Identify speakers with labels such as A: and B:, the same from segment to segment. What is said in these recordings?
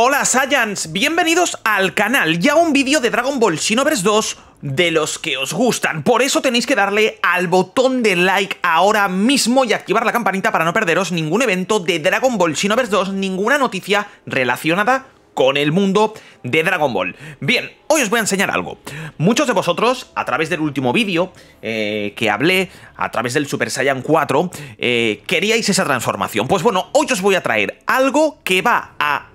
A: Hola Saiyans, bienvenidos al canal Ya un vídeo de Dragon Ball Xenoverse 2 de los que os gustan. Por eso tenéis que darle al botón de like ahora mismo y activar la campanita para no perderos ningún evento de Dragon Ball Xenoverse 2, ninguna noticia relacionada con el mundo de Dragon Ball. Bien, hoy os voy a enseñar algo. Muchos de vosotros, a través del último vídeo eh, que hablé, a través del Super Saiyan 4, eh, queríais esa transformación. Pues bueno, hoy os voy a traer algo que va a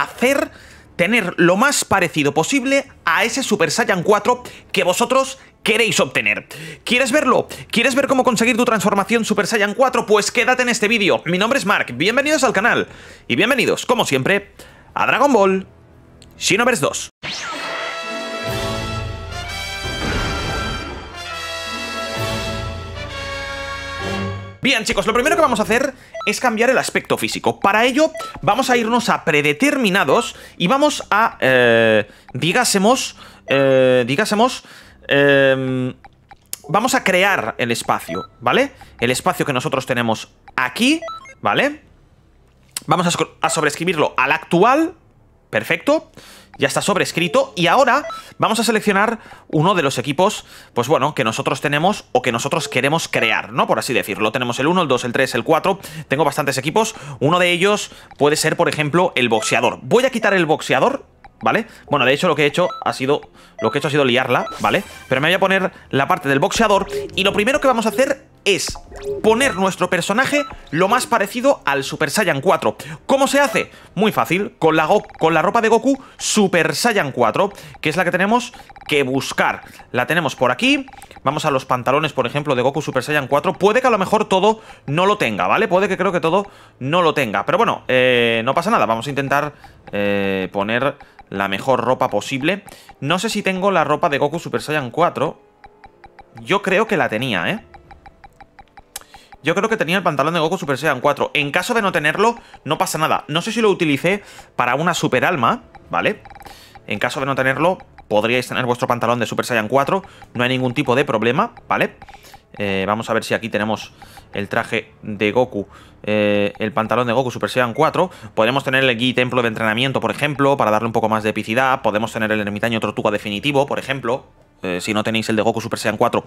A: hacer tener lo más parecido posible a ese Super Saiyan 4 que vosotros queréis obtener. ¿Quieres verlo? ¿Quieres ver cómo conseguir tu transformación Super Saiyan 4? Pues quédate en este vídeo. Mi nombre es Mark, bienvenidos al canal y bienvenidos, como siempre, a Dragon Ball Xenoverse 2. Bien, chicos, lo primero que vamos a hacer es cambiar el aspecto físico. Para ello, vamos a irnos a predeterminados y vamos a, eh, digásemos, eh, digásemos, em, vamos a crear el espacio, ¿vale? El espacio que nosotros tenemos aquí, ¿vale? Vamos a, sobreescribirlo al actual, Perfecto ya está sobrescrito y ahora vamos a seleccionar uno de los equipos, pues bueno, que nosotros tenemos o que nosotros queremos crear, ¿no? Por así decirlo. Tenemos el 1, el 2, el 3, el 4, tengo bastantes equipos. Uno de ellos puede ser, por ejemplo, el boxeador. Voy a quitar el boxeador, ¿vale? Bueno, de hecho lo que he hecho ha sido, lo que he hecho ha sido liarla, ¿vale? Pero me voy a poner la parte del boxeador y lo primero que vamos a hacer es poner nuestro personaje lo más parecido al Super Saiyan 4. ¿Cómo se hace? Muy fácil, con la, con la ropa de Goku Super Saiyan 4, que es la que tenemos que buscar. La tenemos por aquí, vamos a los pantalones, por ejemplo, de Goku Super Saiyan 4. Puede que a lo mejor todo no lo tenga, ¿vale? Puede que creo que todo no lo tenga. Pero bueno, eh, no pasa nada, vamos a intentar eh, poner la mejor ropa posible. No sé si tengo la ropa de Goku Super Saiyan 4. Yo creo que la tenía, ¿eh? Yo creo que tenía el pantalón de Goku Super Saiyan 4. En caso de no tenerlo, no pasa nada. No sé si lo utilicé para una super alma, ¿vale? En caso de no tenerlo, podríais tener vuestro pantalón de Super Saiyan 4. No hay ningún tipo de problema, ¿vale? Eh, vamos a ver si aquí tenemos el traje de Goku, eh, el pantalón de Goku Super Saiyan 4. Podemos tener el Gui Templo de Entrenamiento, por ejemplo, para darle un poco más de epicidad. Podemos tener el Ermitaño Tortuga Definitivo, por ejemplo, eh, si no tenéis el de Goku Super Saiyan 4,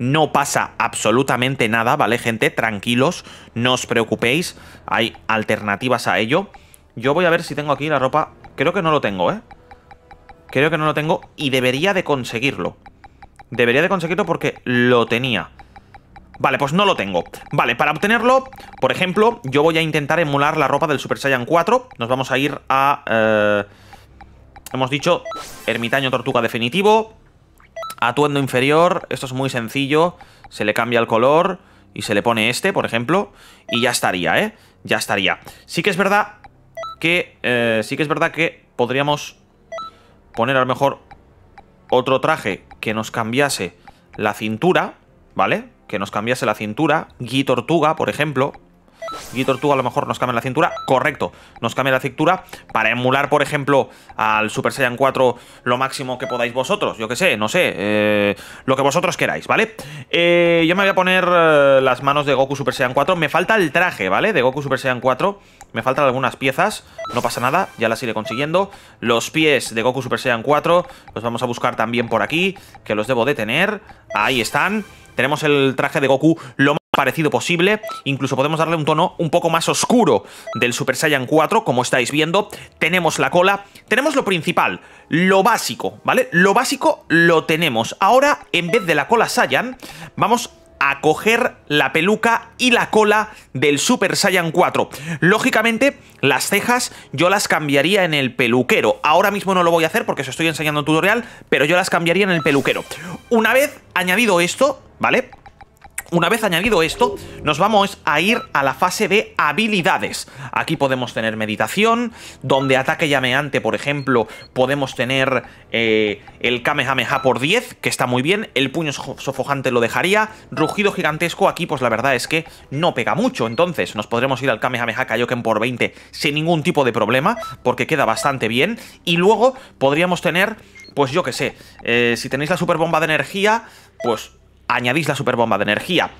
A: no pasa absolutamente nada, ¿vale, gente? Tranquilos, no os preocupéis, hay alternativas a ello. Yo voy a ver si tengo aquí la ropa... Creo que no lo tengo, ¿eh? Creo que no lo tengo y debería de conseguirlo. Debería de conseguirlo porque lo tenía. Vale, pues no lo tengo. Vale, para obtenerlo, por ejemplo, yo voy a intentar emular la ropa del Super Saiyan 4. Nos vamos a ir a... Eh, hemos dicho, ermitaño tortuga definitivo. Atuendo inferior, esto es muy sencillo, se le cambia el color y se le pone este, por ejemplo, y ya estaría, ¿eh? Ya estaría. Sí que es verdad que, eh, sí que es verdad que podríamos poner a lo mejor otro traje que nos cambiase la cintura, ¿vale? Que nos cambiase la cintura, Gui Tortuga, por ejemplo, y Tortuga a lo mejor nos cambia la cintura. Correcto, nos cambia la cintura para emular, por ejemplo, al Super Saiyan 4 lo máximo que podáis vosotros. Yo que sé, no sé, eh, lo que vosotros queráis, ¿vale? Eh, yo me voy a poner eh, las manos de Goku Super Saiyan 4. Me falta el traje, ¿vale? De Goku Super Saiyan 4. Me faltan algunas piezas, no pasa nada, ya las iré consiguiendo. Los pies de Goku Super Saiyan 4 los vamos a buscar también por aquí, que los debo de tener. Ahí están. Tenemos el traje de Goku lo parecido posible. Incluso podemos darle un tono un poco más oscuro del Super Saiyan 4, como estáis viendo. Tenemos la cola, tenemos lo principal, lo básico, ¿vale? Lo básico lo tenemos. Ahora, en vez de la cola Saiyan, vamos a coger la peluca y la cola del Super Saiyan 4. Lógicamente, las cejas yo las cambiaría en el peluquero. Ahora mismo no lo voy a hacer porque os estoy enseñando un tutorial, pero yo las cambiaría en el peluquero. Una vez añadido esto, ¿vale? Una vez añadido esto, nos vamos a ir a la fase de habilidades. Aquí podemos tener meditación, donde ataque llameante, por ejemplo, podemos tener eh, el Kamehameha por 10, que está muy bien, el puño sofocante lo dejaría, rugido gigantesco aquí, pues la verdad es que no pega mucho, entonces nos podremos ir al Kamehameha Kaioken por 20 sin ningún tipo de problema, porque queda bastante bien, y luego podríamos tener, pues yo que sé, eh, si tenéis la super bomba de energía, pues añadís la superbomba de energía.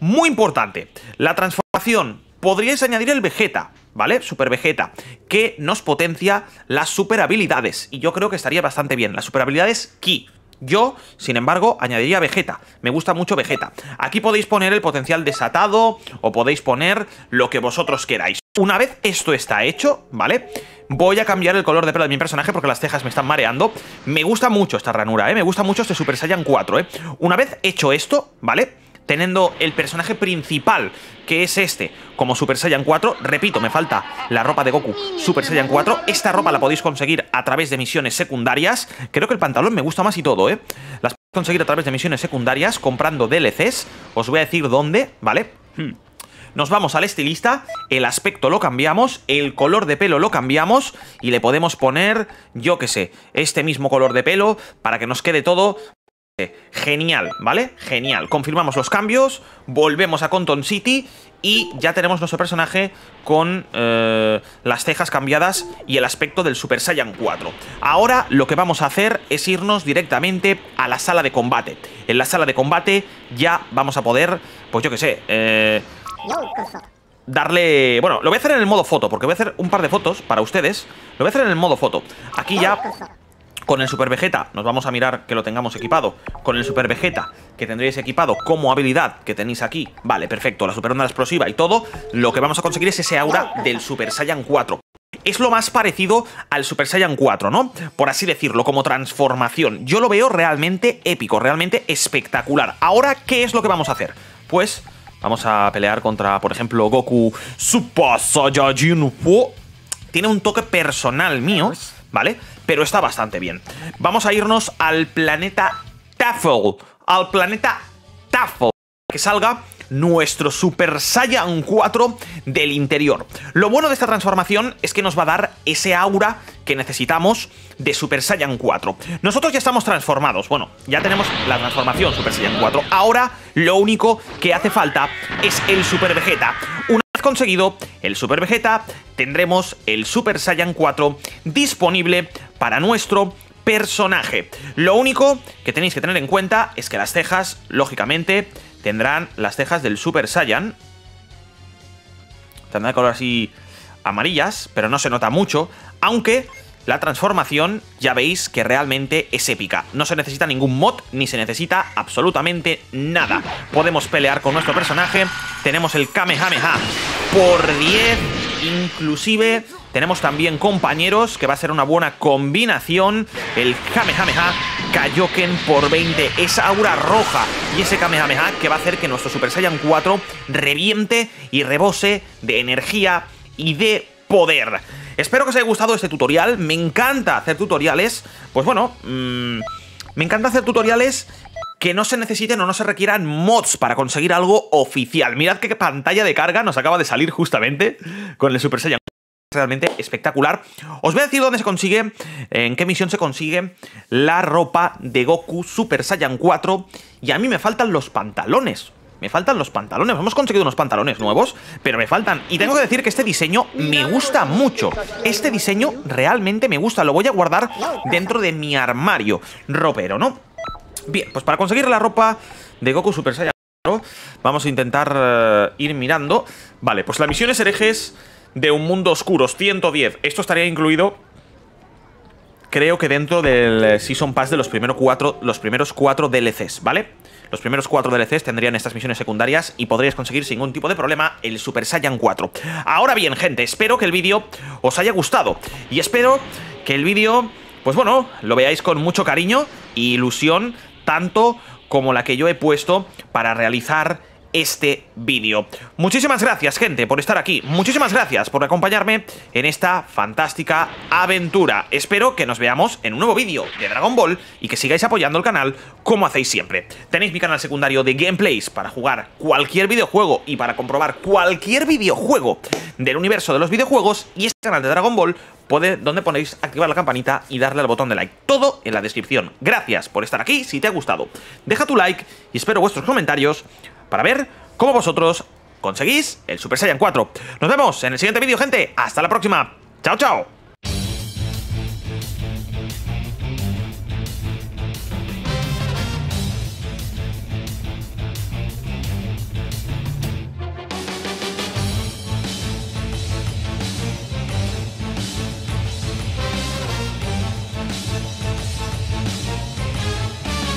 A: Muy importante, la transformación. Podríais añadir el Vegeta, ¿vale? Super Vegeta, que nos potencia las super habilidades. Y yo creo que estaría bastante bien. Las super habilidades Ki. Yo, sin embargo, añadiría Vegeta. Me gusta mucho Vegeta. Aquí podéis poner el potencial desatado o podéis poner lo que vosotros queráis. Una vez esto está hecho, ¿vale? Voy a cambiar el color de pelo de mi personaje porque las cejas me están mareando. Me gusta mucho esta ranura, ¿eh? Me gusta mucho este Super Saiyan 4, ¿eh? Una vez hecho esto, ¿vale? Teniendo el personaje principal, que es este, como Super Saiyan 4, repito, me falta la ropa de Goku Super Saiyan 4. Esta ropa la podéis conseguir a través de misiones secundarias. Creo que el pantalón me gusta más y todo, ¿eh? Las podéis conseguir a través de misiones secundarias comprando DLCs. Os voy a decir dónde, ¿vale? Hmm nos vamos al estilista, el aspecto lo cambiamos, el color de pelo lo cambiamos y le podemos poner, yo que sé, este mismo color de pelo para que nos quede todo eh, Genial, ¿vale? Genial. Confirmamos los cambios, volvemos a Conton City y ya tenemos nuestro personaje con eh, las cejas cambiadas y el aspecto del Super Saiyan 4. Ahora lo que vamos a hacer es irnos directamente a la sala de combate. En la sala de combate ya vamos a poder, pues yo que sé, eh darle... Bueno, lo voy a hacer en el modo foto, porque voy a hacer un par de fotos para ustedes. Lo voy a hacer en el modo foto. Aquí ya... Con el Super Vegeta, nos vamos a mirar que lo tengamos equipado. Con el Super Vegeta, que tendréis equipado como habilidad que tenéis aquí. Vale, perfecto, la Super Onda Explosiva y todo. Lo que vamos a conseguir es ese aura del Super Saiyan 4 es lo más parecido al Super Saiyan 4, ¿no? Por así decirlo, como transformación. Yo lo veo realmente épico, realmente espectacular. Ahora, ¿qué es lo que vamos a hacer? Pues Vamos a pelear contra, por ejemplo, Goku Super Saiyajin Tiene un toque personal mío, ¿vale? Pero está bastante bien. Vamos a irnos al planeta Tafel. Al planeta Tafel. Que salga nuestro Super Saiyan 4 del interior. Lo bueno de esta transformación es que nos va a dar ese aura que necesitamos de Super Saiyan 4. Nosotros ya estamos transformados, bueno, ya tenemos la transformación Super Saiyan 4. Ahora lo único que hace falta es el Super Vegeta. Una vez conseguido el Super Vegeta, tendremos el Super Saiyan 4 disponible para nuestro personaje. Lo único que tenéis que tener en cuenta es que las cejas, lógicamente, tendrán las cejas del Super Saiyan. Tendrán color así amarillas, pero no se nota mucho, aunque la transformación ya veis que realmente es épica. No se necesita ningún mod, ni se necesita absolutamente nada. Podemos pelear con nuestro personaje, tenemos el Kamehameha por 10, inclusive tenemos también compañeros, que va a ser una buena combinación, el Kamehameha Kaioken por 20, esa aura roja y ese Kamehameha que va a hacer que nuestro Super Saiyan 4 reviente y rebose de energía y de poder. Espero que os haya gustado este tutorial, me encanta hacer tutoriales, pues bueno, mm, me encanta hacer tutoriales que no se necesiten o no se requieran mods para conseguir algo oficial. Mirad qué pantalla de carga nos acaba de salir justamente con el Super Saiyan. Realmente espectacular. Os voy a decir dónde se consigue, en qué misión se consigue la ropa de Goku Super Saiyan 4. Y a mí me faltan los pantalones. Me faltan los pantalones, hemos conseguido unos pantalones nuevos, pero me faltan. Y tengo que decir que este diseño me gusta mucho. Este diseño realmente me gusta, lo voy a guardar dentro de mi armario ropero, ¿no? Bien, pues para conseguir la ropa de Goku Super Saiyan Vamos a intentar eh, ir mirando Vale, pues la misión es herejes de un mundo oscuro 110, esto estaría incluido creo que dentro del eh, Season Pass de los, primeros cuatro, los primeros cuatro DLCs, ¿vale? Los primeros cuatro DLCs tendrían estas misiones secundarias y podríais conseguir sin ningún tipo de problema el Super Saiyan 4. Ahora bien, gente, espero que el vídeo os haya gustado y espero que el vídeo, pues bueno, lo veáis con mucho cariño e ilusión, tanto como la que yo he puesto para realizar este vídeo. Muchísimas gracias, gente, por estar aquí. Muchísimas gracias por acompañarme en esta fantástica aventura. Espero que nos veamos en un nuevo vídeo de Dragon Ball y que sigáis apoyando el canal como hacéis siempre. Tenéis mi canal secundario de gameplays para jugar cualquier videojuego y para comprobar cualquier videojuego del universo de los videojuegos y este canal de Dragon Ball donde ponéis activar la campanita y darle al botón de like. Todo en la descripción. Gracias por estar aquí si te ha gustado. Deja tu like y espero vuestros comentarios para ver cómo vosotros conseguís el Super Saiyan 4. Nos vemos en el siguiente vídeo, gente. Hasta la próxima. Chao, chao.